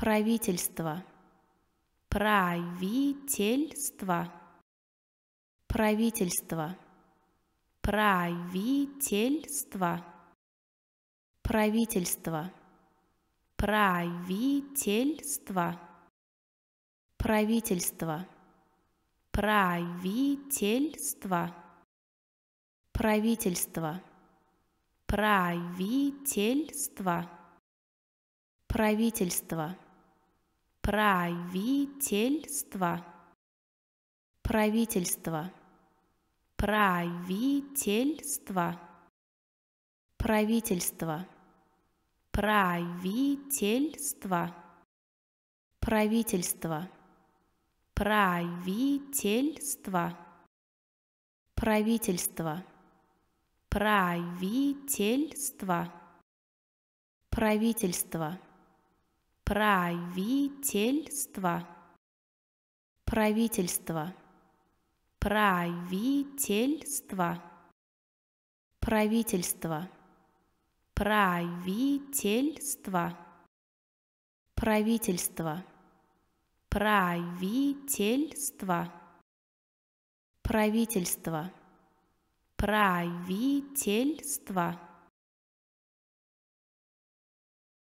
Правительство. Правительство. Правительство. Правительство. Правительство. Правительство. Правительство. Правительство. Правительство. Правительство. Правительство правительство, правительство, правительство, правительство, правительство, правительство, правительство, правительство, правительство, правительство правительство, правительство, правительство, правительство, правительство, правительство, правительство, правительство, правительство.